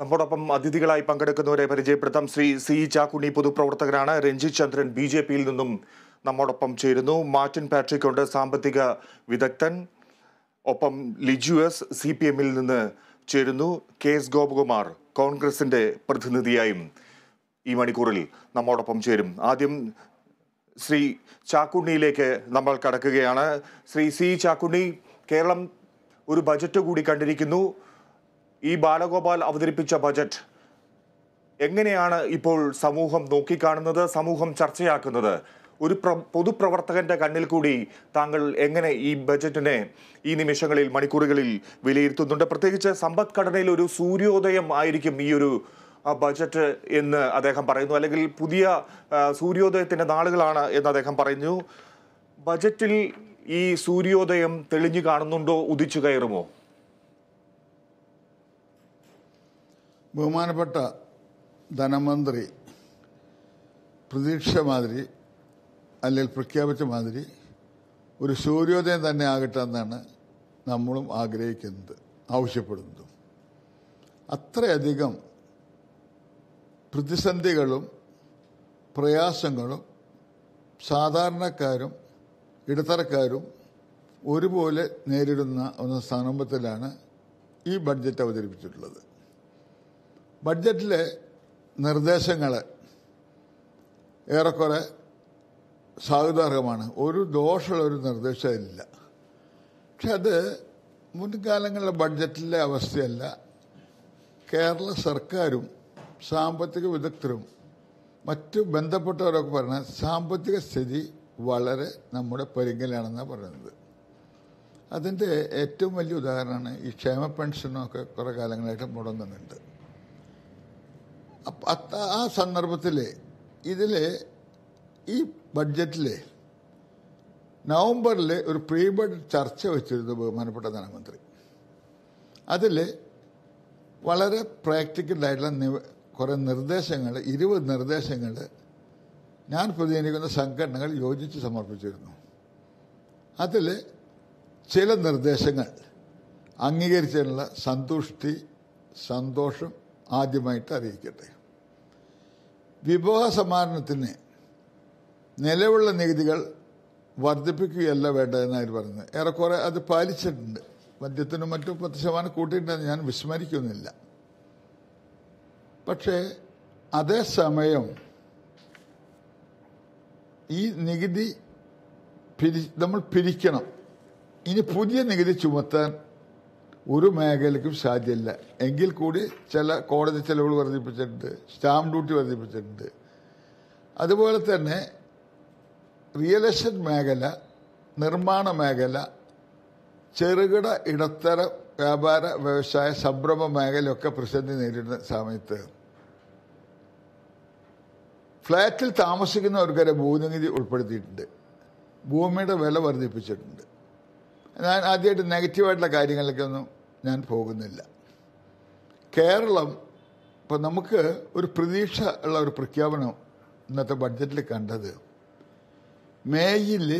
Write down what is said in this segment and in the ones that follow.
നമ്മോടൊപ്പം അതിഥികളായി പങ്കെടുക്കുന്നവരെ പരിചയപ്പെടുത്താം ശ്രീ സി ചാക്കുണ്ണി പൊതുപ്രവർത്തകനാണ് രഞ്ജിത് ചന്ദ്രൻ ബി ജെ പിയിൽ നിന്നും നമ്മോടൊപ്പം ചേരുന്നു മാർട്ടിൻ പാട്രിക് ഉണ്ട് സാമ്പത്തിക വിദഗ്ധൻ ഒപ്പം ലിജു എസ് സി പി എമ്മിൽ നിന്ന് ചേരുന്നു കെ എസ് ഗോപകുമാർ കോൺഗ്രസിന്റെ പ്രതിനിധിയായും ഈ മണിക്കൂറിൽ നമ്മോടൊപ്പം ചേരും ആദ്യം ശ്രീ ചാക്കുണ്ണിയിലേക്ക് നമ്മൾ കടക്കുകയാണ് ശ്രീ സി ചാക്കുണ്ണി കേരളം ഒരു ബജറ്റ് കൂടി കണ്ടിരിക്കുന്നു ഈ ബാലഗോപാൽ അവതരിപ്പിച്ച ബജറ്റ് എങ്ങനെയാണ് ഇപ്പോൾ സമൂഹം നോക്കിക്കാണുന്നത് സമൂഹം ചർച്ചയാക്കുന്നത് ഒരു പ്ര പൊതുപ്രവർത്തകന്റെ കണ്ണിൽ കൂടി താങ്കൾ എങ്ങനെ ഈ ബജറ്റിനെ ഈ നിമിഷങ്ങളിൽ മണിക്കൂറുകളിൽ വിലയിരുത്തുന്നുണ്ട് പ്രത്യേകിച്ച് സമ്പദ്ഘടനയിൽ ഒരു സൂര്യോദയം ആയിരിക്കും ഈ ഒരു ബജറ്റ് എന്ന് അദ്ദേഹം പറയുന്നു അല്ലെങ്കിൽ പുതിയ സൂര്യോദയത്തിന്റെ നാളുകളാണ് എന്ന് അദ്ദേഹം പറഞ്ഞു ബജറ്റിൽ ഈ സൂര്യോദയം തെളിഞ്ഞു കാണുന്നുണ്ടോ ഉദിച്ചു കയറുമോ ബഹുമാനപ്പെട്ട ധനമന്ത്രി പ്രതീക്ഷ മാതിരി അല്ലെങ്കിൽ പ്രഖ്യാപിച്ച മാതിരി ഒരു സൂര്യോദയം തന്നെ ആകട്ടെ എന്നാണ് നമ്മളും ആഗ്രഹിക്കുന്നത് ആവശ്യപ്പെടുന്നത് അത്രയധികം പ്രതിസന്ധികളും പ്രയാസങ്ങളും സാധാരണക്കാരും ഇടത്തരക്കാരും ഒരുപോലെ നേരിടുന്ന ഒരു സംരംഭത്തിലാണ് ഈ ബഡ്ജറ്റ് അവതരിപ്പിച്ചിട്ടുള്ളത് ബഡ്ജറ്റിലെ നിർദ്ദേശങ്ങൾ ഏറെക്കുറെ സ്വാഗതാർഹമാണ് ഒരു ദോഷമുള്ള ഒരു നിർദ്ദേശമില്ല പക്ഷെ അത് മുൻകാലങ്ങളിലെ ബഡ്ജറ്റിലെ അവസ്ഥയല്ല കേരള സർക്കാരും സാമ്പത്തിക വിദഗ്ധരും മറ്റു ബന്ധപ്പെട്ടവരൊക്കെ പറഞ്ഞാൽ സാമ്പത്തിക സ്ഥിതി വളരെ നമ്മുടെ പരിഗണനാണെന്നാണ് പറയുന്നത് അതിൻ്റെ ഏറ്റവും വലിയ ഉദാഹരണമാണ് ഈ ക്ഷേമ പെൻഷനൊക്കെ കുറേ കാലങ്ങളായിട്ട് മുടങ്ങുന്നുണ്ട് ആ സന്ദർഭത്തിൽ ഇതിൽ ഈ ബഡ്ജറ്റിൽ നവംബറിൽ ഒരു പ്രീ ബഡ്ജറ്റ് ചർച്ച വെച്ചിരുന്നു ബഹുമാനപ്പെട്ട ധനമന്ത്രി അതിൽ വളരെ പ്രാക്ടിക്കലായിട്ടുള്ള നിവ കുറേ നിർദ്ദേശങ്ങൾ ഇരുപത് നിർദ്ദേശങ്ങൾ ഞാൻ പ്രതികരിക്കുന്ന സംഘടനകൾ യോജിച്ച് സമർപ്പിച്ചിരുന്നു അതിൽ ചില നിർദ്ദേശങ്ങൾ അംഗീകരിച്ചതിനുള്ള സന്തുഷ്ടി സന്തോഷം ആദ്യമായിട്ട് അറിയിക്കട്ടെ വിഭവ സമ്മാനത്തിന് നിലവുള്ള നികുതികൾ വർദ്ധിപ്പിക്കുകയല്ല അവർ പറയുന്നത് ഏറെക്കുറെ അത് പാലിച്ചിട്ടുണ്ട് മദ്യത്തിനും മറ്റും പത്ത് ശതമാനം കൂട്ടിയിട്ടുണ്ടെന്ന് ഞാൻ വിസ്മരിക്കുന്നില്ല പക്ഷേ അതേസമയം ഈ നികുതി പിരി നമ്മൾ പിരിക്കണം ഇനി പുതിയ നികുതി ചുമത്താൻ ഒരു മേഖലയ്ക്കും സാധ്യമല്ല എങ്കിൽ കൂടി ചില കോടതി ചെലവുകൾ വർദ്ധിപ്പിച്ചിട്ടുണ്ട് സ്റ്റാമ്പ് ഡ്യൂട്ടി വർദ്ധിപ്പിച്ചിട്ടുണ്ട് അതുപോലെ തന്നെ റിയൽ എസ്റ്റേറ്റ് മേഖല നിർമ്മാണ മേഖല ചെറുകിട ഇടത്തര വ്യാപാര വ്യവസായ സംരംഭ മേഖലയൊക്കെ പ്രതിസന്ധി നേരിടുന്ന സമയത്ത് ഫ്ലാറ്റിൽ താമസിക്കുന്നവർക്കൊരു ഭൂനികുതി ഉൾപ്പെടുത്തിയിട്ടുണ്ട് ഭൂമിയുടെ വില വർദ്ധിപ്പിച്ചിട്ടുണ്ട് ഞാൻ ആദ്യമായിട്ട് നെഗറ്റീവായിട്ടുള്ള കാര്യങ്ങളിലേക്കൊന്നും ഞാൻ പോകുന്നില്ല കേരളം ഇപ്പം നമുക്ക് ഒരു പ്രതീക്ഷ ഉള്ള ഒരു പ്രഖ്യാപനം ഇന്നത്തെ ബഡ്ജറ്റിൽ കണ്ടത് മേയിൽ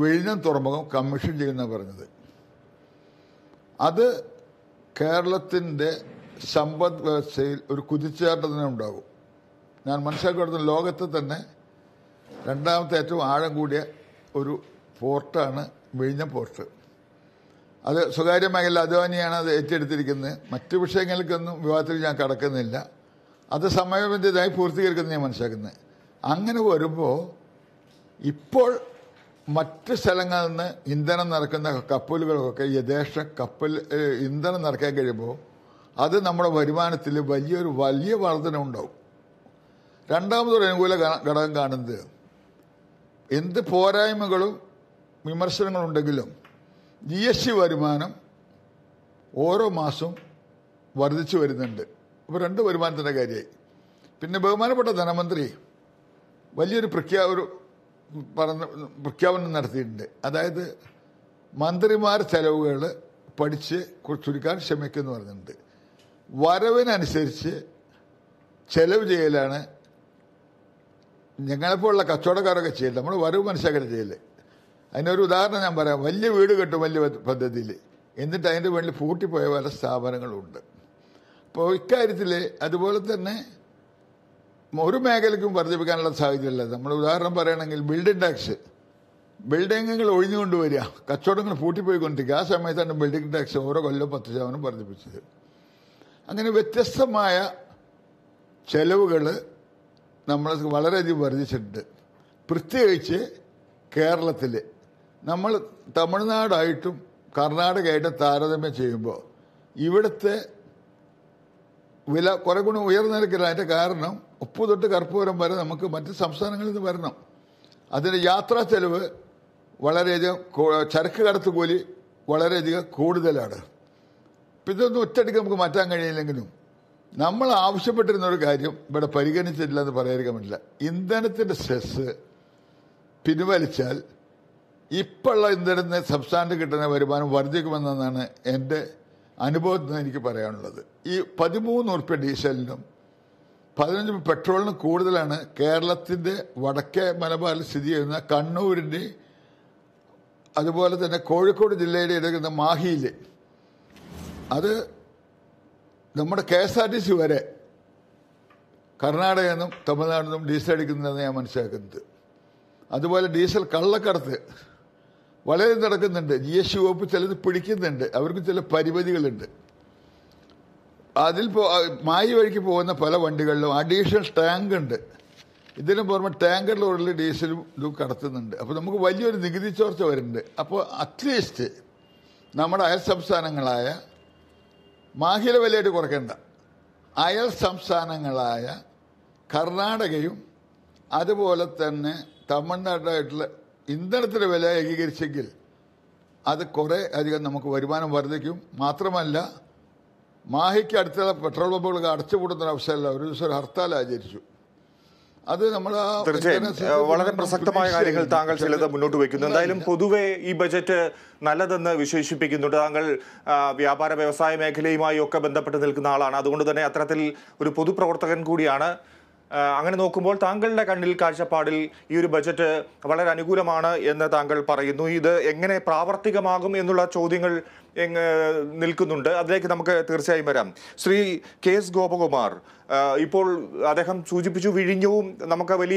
വിഴിഞ്ഞം തുറമുഖം കമ്മീഷൻ ചെയ്യുന്ന പറഞ്ഞത് അത് കേരളത്തിൻ്റെ സമ്പദ് വ്യവസ്ഥയിൽ ഒരു കുതിച്ചുചാട്ടം തന്നെ ഉണ്ടാകും ഞാൻ മനസ്സിലാക്കിയെടുത്ത ലോകത്ത് തന്നെ രണ്ടാമത്തെ ഏറ്റവും ആഴം കൂടിയ ഒരു പോർട്ടാണ് വിഴിഞ്ഞം പോർട്ട് അത് സ്വകാര്യ മേഖല അദ്വാനിയാണ് അത് ഏറ്റെടുത്തിരിക്കുന്നത് മറ്റു വിഷയങ്ങൾക്കൊന്നും വിവാദത്തിൽ ഞാൻ കടക്കുന്നില്ല അത് സമയബന്ധിതമായി പൂർത്തീകരിക്കുന്നത് ഞാൻ മനസ്സിലാക്കുന്നത് അങ്ങനെ വരുമ്പോൾ ഇപ്പോൾ മറ്റ് സ്ഥലങ്ങളിൽ നിന്ന് ഇന്ധനം നിറക്കുന്ന കപ്പലുകളൊക്കെ യഥേഷ്ട കപ്പൽ ഇന്ധനം നിറക്കാൻ കഴിയുമ്പോൾ അത് നമ്മുടെ വരുമാനത്തിൽ വലിയൊരു വലിയ വർധന ഉണ്ടാവും രണ്ടാമതൊരു അനുകൂല ഘടകം കാണുന്നത് എന്ത് പോരായ്മകളും വിമർശനങ്ങളുണ്ടെങ്കിലും ജി എസ് ടി വരുമാനം ഓരോ മാസവും വർദ്ധിച്ചു വരുന്നുണ്ട് അപ്പോൾ രണ്ട് വരുമാനത്തിൻ്റെ കാര്യമായി പിന്നെ ബഹുമാനപ്പെട്ട ധനമന്ത്രി വലിയൊരു പ്രഖ്യാ ഒരു പറഞ്ഞ പ്രഖ്യാപനം നടത്തിയിട്ടുണ്ട് അതായത് മന്ത്രിമാർ ചെലവുകൾ പഠിച്ച് ചുരുക്കാൻ ശ്രമിക്കുമെന്ന് പറഞ്ഞിട്ടുണ്ട് വരവിനനുസരിച്ച് ചെലവ് ചെയ്യലാണ് ഞങ്ങളെപ്പോലുള്ള കച്ചവടക്കാരൊക്കെ ചെയ്യല് നമ്മൾ വരവ് മനസ്സിലാക്കി ചെയ്യല്ലേ അതിനൊരു ഉദാഹരണം ഞാൻ പറയാം വലിയ വീട് കെട്ടും വലിയ പദ്ധതിയിൽ എന്നിട്ട് അതിൻ്റെ വേണ്ടി പൂട്ടിപ്പോയ പല സ്ഥാപനങ്ങളുണ്ട് അപ്പോൾ ഇക്കാര്യത്തിൽ അതുപോലെ തന്നെ ഒരു മേഖലയ്ക്കും വർദ്ധിപ്പിക്കാനുള്ള സാഹചര്യമില്ല നമ്മൾ ഉദാഹരണം പറയുകയാണെങ്കിൽ ബിൽഡിംഗ് ടാക്സ് ബിൽഡിങ്ങുകൾ ഒഴിഞ്ഞുകൊണ്ട് വരിക കച്ചവടങ്ങൾ പൂട്ടിപ്പോയിക്കൊണ്ടിരിക്കുക ആ സമയത്താണ് ബിൽഡിംഗ് ടാക്സ് ഓരോ കൊല്ലം പത്ത് ശതമാനം വർദ്ധിപ്പിച്ചത് അങ്ങനെ വ്യത്യസ്തമായ ചെലവുകൾ നമ്മൾ വളരെയധികം വർദ്ധിച്ചിട്ടുണ്ട് പ്രത്യേകിച്ച് കേരളത്തിൽ നമ്മൾ തമിഴ്നാടായിട്ടും കർണാടകയായിട്ടും താരതമ്യം ചെയ്യുമ്പോൾ ഇവിടുത്തെ വില കുറെ ഗുണം ഉയർന്ന നിരക്കില്ല അതിൻ്റെ കാരണം ഉപ്പ് തൊട്ട് കർപ്പൂരം വരെ നമുക്ക് മറ്റ് സംസ്ഥാനങ്ങളിൽ നിന്ന് വരണം അതിൻ്റെ യാത്രാ ചെലവ് വളരെയധികം ചരക്ക് കടത്ത് കൂലി വളരെയധികം കൂടുതലാണ് ഇപ്പം ഇതൊന്നും ഒറ്റയ്ക്ക് നമുക്ക് മാറ്റാൻ കഴിയില്ലെങ്കിലും നമ്മൾ ആവശ്യപ്പെട്ടിരുന്ന ഒരു കാര്യം ഇവിടെ പരിഗണിച്ചിട്ടില്ല എന്ന് പറയാൻ പറ്റില്ല ഇന്ധനത്തിൻ്റെ സെസ് പിൻവലിച്ചാൽ ഇപ്പോഴുള്ള ഇന്ധനത്തിന് സബ്സ്റ്റാൻഡ് കിട്ടുന്ന വരുമാനം വർദ്ധിക്കുമെന്നാണ് എൻ്റെ അനുഭവത്തിൽ നിന്ന് എനിക്ക് പറയാനുള്ളത് ഈ പതിമൂന്ന് ഉറുപ്പ്യ ഡീസലിനും പതിനഞ്ച് പെട്രോളിനും കൂടുതലാണ് കേരളത്തിൻ്റെ വടക്കേ മലബാറിൽ സ്ഥിതി ചെയ്യുന്ന കണ്ണൂരിൻ്റെ അതുപോലെ തന്നെ കോഴിക്കോട് ജില്ലയുടെ എടുക്കുന്ന മാഹിയിൽ അത് നമ്മുടെ K S R T C വരെ കർണാടകയിൽ നിന്നും തമിഴ്നാട്ടിൽ നിന്നും ഡീസൽ അടിക്കുന്നതെന്ന് ഞാൻ മനസ്സിലാക്കുന്നത് അതുപോലെ ഡീസൽ കള്ളക്കടത്ത് വളരെ നടക്കുന്നുണ്ട് ജി എസ് ടി വകുപ്പ് ചിലത് പിടിക്കുന്നുണ്ട് അവർക്ക് ചില പരിമിതികളുണ്ട് അതിൽ പോ മായി വഴിക്ക് പോകുന്ന പല വണ്ടികളിലും അഡീഷണൽ ടാങ്ക് ഉണ്ട് ഇതിനു പുറമെ ടാങ്കർ ലോഡിൽ ഡീസലും ഇതും കടത്തുന്നുണ്ട് അപ്പോൾ നമുക്ക് വലിയൊരു നികുതി ചോർച്ച വരുന്നുണ്ട് അപ്പോൾ അറ്റ്ലീസ്റ്റ് നമ്മുടെ അയൽ സംസ്ഥാനങ്ങളായ മാഹില വിലയായിട്ട് കുറയ്ക്കേണ്ട അയൽ സംസ്ഥാനങ്ങളായ കർണാടകയും അതുപോലെ തന്നെ തമിഴ്നാടായിട്ടുള്ള ഇന്ധനത്തിന് വില ഏകീകരിച്ചെങ്കിൽ അത് കുറേ അധികം നമുക്ക് വരുമാനം വർദ്ധിക്കും മാത്രമല്ല മാഹിക്ക് അടുത്തുള്ള പെട്രോൾ പമ്പുകളൊക്കെ അടച്ചുപൂടുന്ന ഒരവസ്ഥയല്ല ഒരു ദിവസം ഒരു ഹർത്താൽ ആചരിച്ചു അത് നമ്മൾ തീർച്ചയായും വളരെ പ്രസക്തമായ കാര്യങ്ങൾ താങ്കൾ ചിലത് മുന്നോട്ട് വയ്ക്കുന്നു എന്തായാലും പൊതുവെ ഈ ബജറ്റ് നല്ലതെന്ന് വിശേഷിപ്പിക്കുന്നുണ്ട് താങ്കൾ വ്യാപാര വ്യവസായ മേഖലയുമായി ഒക്കെ ബന്ധപ്പെട്ട് നിൽക്കുന്ന ആളാണ് അതുകൊണ്ട് തന്നെ അത്തരത്തിൽ ഒരു പൊതുപ്രവർത്തകൻ കൂടിയാണ് അങ്ങനെ നോക്കുമ്പോൾ താങ്കളുടെ കണ്ണിൽ കാഴ്ചപ്പാടിൽ ഈ ഒരു ബജറ്റ് വളരെ അനുകൂലമാണ് എന്ന് താങ്കൾ പറയുന്നു ഇത് എങ്ങനെ പ്രാവർത്തികമാകും എന്നുള്ള ചോദ്യങ്ങൾ നിൽക്കുന്നുണ്ട് അതിലേക്ക് നമുക്ക് തീർച്ചയായും വരാം ശ്രീ കെ എസ് ഗോപകുമാർ ഇപ്പോൾ അദ്ദേഹം സൂചിപ്പിച്ചു വിഴിഞ്ഞവും നമുക്ക് വലിയ